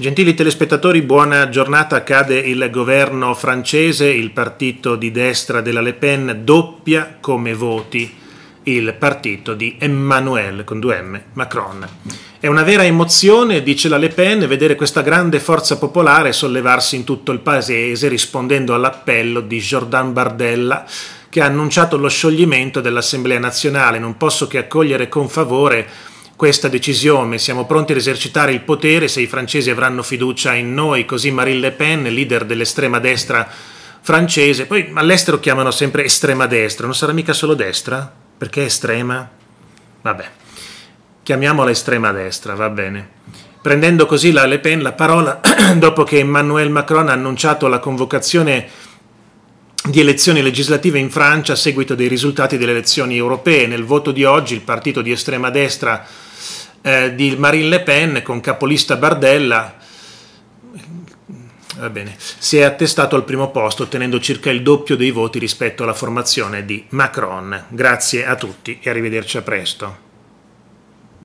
Gentili telespettatori, buona giornata. Cade il governo francese, il partito di destra della Le Pen doppia come voti il partito di Emmanuel con 2M Macron. È una vera emozione, dice la Le Pen, vedere questa grande forza popolare sollevarsi in tutto il paese rispondendo all'appello di Jordan Bardella che ha annunciato lo scioglimento dell'Assemblea nazionale. Non posso che accogliere con favore questa decisione, siamo pronti ad esercitare il potere se i francesi avranno fiducia in noi, così Marine Le Pen, leader dell'estrema destra francese, poi all'estero chiamano sempre estrema destra, non sarà mica solo destra? Perché estrema? Vabbè, chiamiamola estrema destra, va bene prendendo così la Le Pen la parola dopo che Emmanuel Macron ha annunciato la convocazione di elezioni legislative in Francia a seguito dei risultati delle elezioni europee. Nel voto di oggi il partito di estrema destra eh, di Marine Le Pen con capolista Bardella bene, si è attestato al primo posto ottenendo circa il doppio dei voti rispetto alla formazione di Macron. Grazie a tutti e arrivederci a presto.